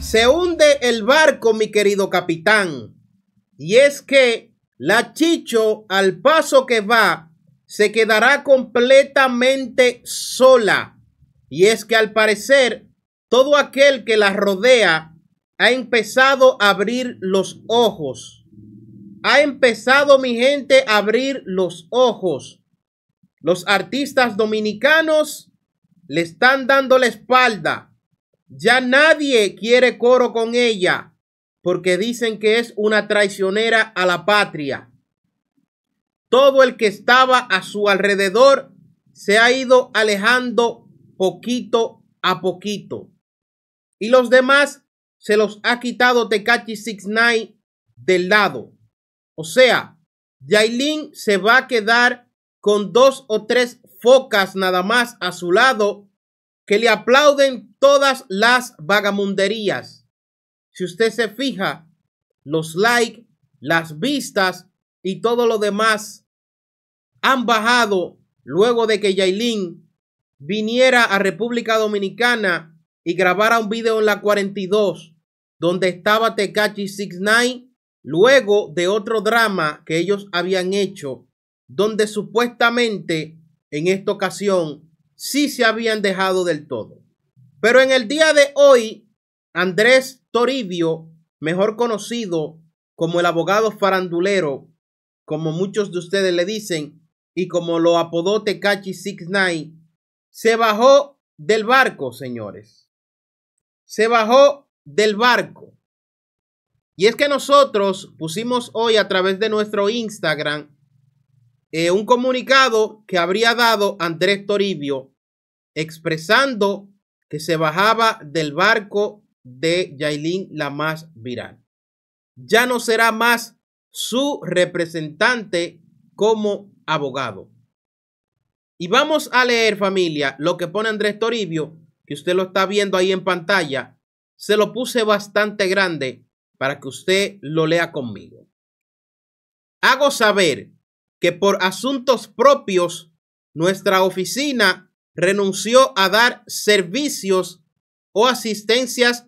Se hunde el barco, mi querido capitán. Y es que la Chicho, al paso que va, se quedará completamente sola. Y es que al parecer, todo aquel que la rodea ha empezado a abrir los ojos. Ha empezado mi gente a abrir los ojos. Los artistas dominicanos le están dando la espalda ya nadie quiere coro con ella porque dicen que es una traicionera a la patria. Todo el que estaba a su alrededor se ha ido alejando poquito a poquito. Y los demás se los ha quitado Six 69 del lado. O sea, Yailin se va a quedar con dos o tres focas nada más a su lado que le aplauden todas las vagamunderías. Si usted se fija, los likes, las vistas y todo lo demás han bajado luego de que Yailin viniera a República Dominicana y grabara un video en la 42 donde estaba Tekachi 69 luego de otro drama que ellos habían hecho donde supuestamente en esta ocasión sí se habían dejado del todo. Pero en el día de hoy, Andrés Toribio, mejor conocido como el abogado farandulero, como muchos de ustedes le dicen, y como lo apodó Tecachi 69, se bajó del barco, señores. Se bajó del barco. Y es que nosotros pusimos hoy a través de nuestro Instagram eh, un comunicado que habría dado Andrés Toribio expresando que se bajaba del barco de Yailin la más viral. Ya no será más su representante como abogado. Y vamos a leer familia lo que pone Andrés Toribio, que usted lo está viendo ahí en pantalla. Se lo puse bastante grande para que usted lo lea conmigo. Hago saber que por asuntos propios, nuestra oficina renunció a dar servicios o asistencias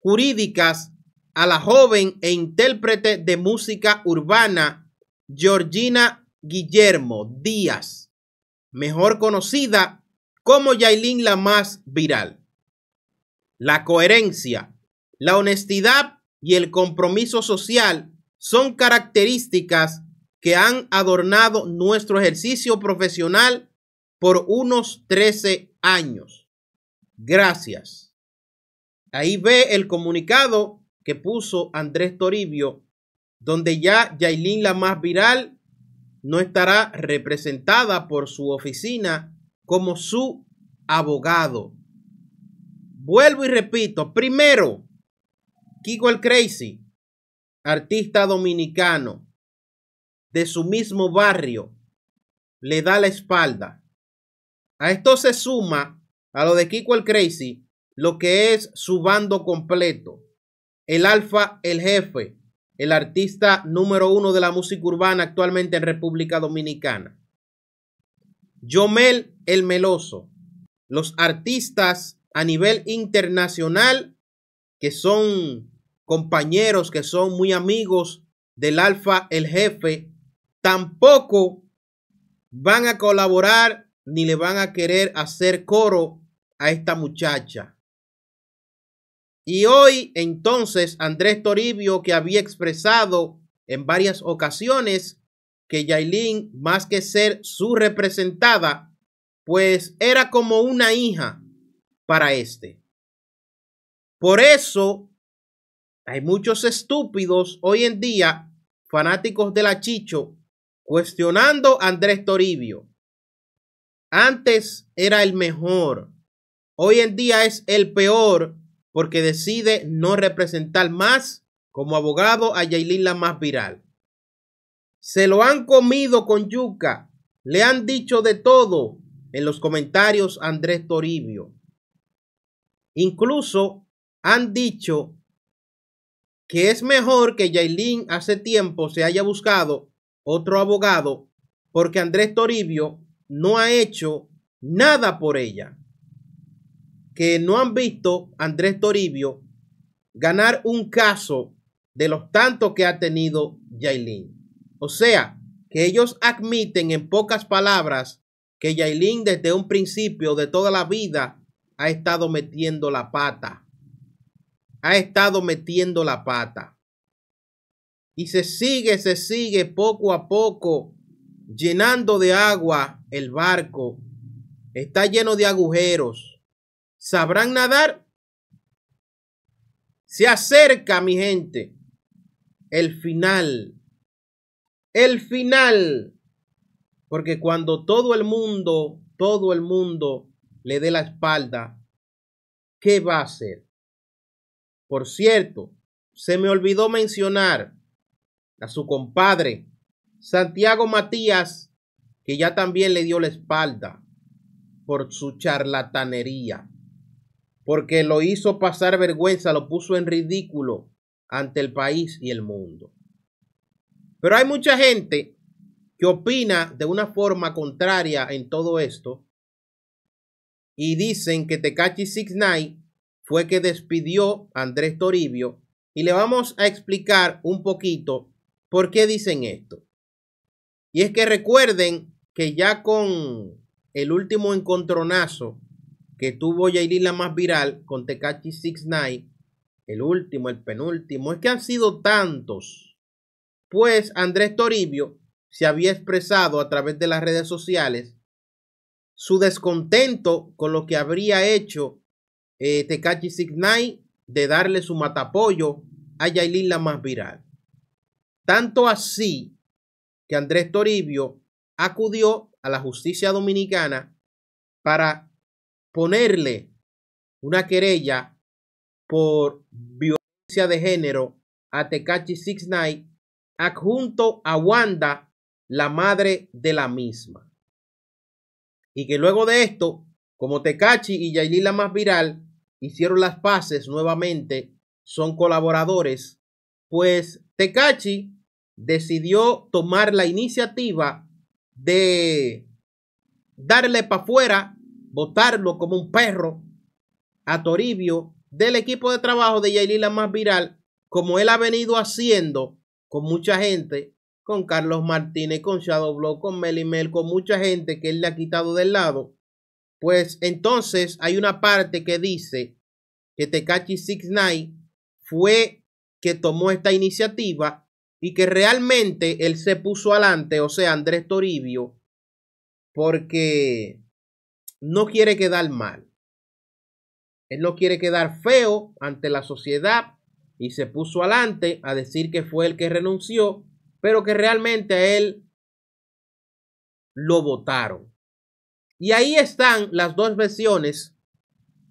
jurídicas a la joven e intérprete de música urbana Georgina Guillermo Díaz, mejor conocida como Yailin la más viral. La coherencia, la honestidad y el compromiso social son características que han adornado nuestro ejercicio profesional por unos 13 años. Gracias. Ahí ve el comunicado que puso Andrés Toribio, donde ya Yailin la más viral no estará representada por su oficina como su abogado. Vuelvo y repito, primero, Kiko el Crazy, artista dominicano de su mismo barrio, le da la espalda. A esto se suma a lo de Kiko el Crazy, lo que es su bando completo. El Alfa, el jefe, el artista número uno de la música urbana actualmente en República Dominicana. Yomel el Meloso. Los artistas a nivel internacional que son compañeros, que son muy amigos del Alfa, el jefe, tampoco van a colaborar ni le van a querer hacer coro a esta muchacha. Y hoy entonces Andrés Toribio, que había expresado en varias ocasiones que Yailin, más que ser su representada, pues era como una hija para este. Por eso hay muchos estúpidos hoy en día, fanáticos de la Chicho, cuestionando a Andrés Toribio. Antes era el mejor. Hoy en día es el peor porque decide no representar más como abogado a Yailin la más viral. Se lo han comido con yuca. Le han dicho de todo en los comentarios Andrés Toribio. Incluso han dicho que es mejor que Yailin hace tiempo se haya buscado otro abogado porque Andrés Toribio no ha hecho nada por ella. Que no han visto Andrés Toribio ganar un caso de los tantos que ha tenido Yailin. O sea, que ellos admiten en pocas palabras que Yailin desde un principio de toda la vida ha estado metiendo la pata. Ha estado metiendo la pata. Y se sigue, se sigue poco a poco llenando de agua el barco, está lleno de agujeros. ¿Sabrán nadar? Se acerca, mi gente, el final. El final. Porque cuando todo el mundo, todo el mundo le dé la espalda, ¿qué va a hacer? Por cierto, se me olvidó mencionar a su compadre, Santiago Matías, que ya también le dio la espalda por su charlatanería, porque lo hizo pasar vergüenza, lo puso en ridículo ante el país y el mundo. Pero hay mucha gente que opina de una forma contraria en todo esto y dicen que Tecachi Six Night fue que despidió a Andrés Toribio y le vamos a explicar un poquito por qué dicen esto. Y es que recuerden que ya con el último encontronazo que tuvo Yailin la más viral con Tekachi 69, el último, el penúltimo, es que han sido tantos. Pues Andrés Toribio se había expresado a través de las redes sociales su descontento con lo que habría hecho eh, Tecachi six de darle su matapollo a Yailin la más viral. Tanto así que Andrés Toribio acudió a la justicia dominicana para ponerle una querella por violencia de género a Tecachi Six Night adjunto a Wanda, la madre de la misma. Y que luego de esto, como Tecachi y Jailila más viral hicieron las paces nuevamente, son colaboradores, pues Tecachi decidió tomar la iniciativa de darle para afuera, votarlo como un perro a Toribio del equipo de trabajo de Yailila más viral, como él ha venido haciendo con mucha gente, con Carlos Martínez, con Shadow Block, con Melimel, con mucha gente que él le ha quitado del lado. Pues entonces hay una parte que dice que Tekachi Six fue que tomó esta iniciativa y que realmente él se puso adelante, o sea, Andrés Toribio, porque no quiere quedar mal. Él no quiere quedar feo ante la sociedad y se puso adelante a decir que fue el que renunció, pero que realmente a él lo votaron. Y ahí están las dos versiones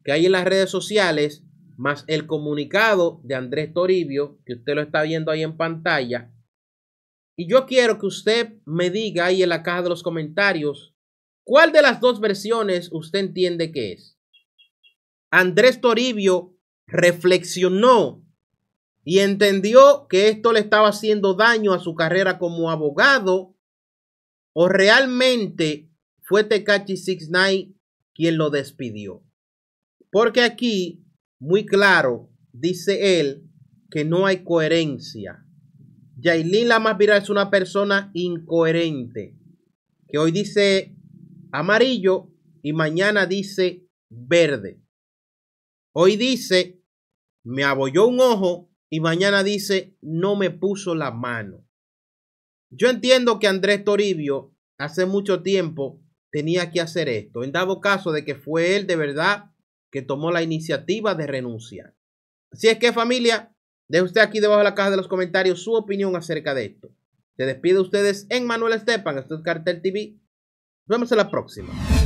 que hay en las redes sociales más el comunicado de Andrés Toribio, que usted lo está viendo ahí en pantalla. Y yo quiero que usted me diga ahí en la caja de los comentarios cuál de las dos versiones usted entiende que es. Andrés Toribio reflexionó y entendió que esto le estaba haciendo daño a su carrera como abogado o realmente fue Tecachi Six quien lo despidió. Porque aquí muy claro, dice él, que no hay coherencia. Yailin la más viral es una persona incoherente, que hoy dice amarillo y mañana dice verde. Hoy dice, me abolló un ojo y mañana dice, no me puso la mano. Yo entiendo que Andrés Toribio hace mucho tiempo tenía que hacer esto, en dado caso de que fue él de verdad tomó la iniciativa de renunciar. Así es que familia, deje usted aquí debajo de la caja de los comentarios su opinión acerca de esto. Se despide ustedes en Manuel Estepan, esto es Cartel TV. Nos vemos en la próxima.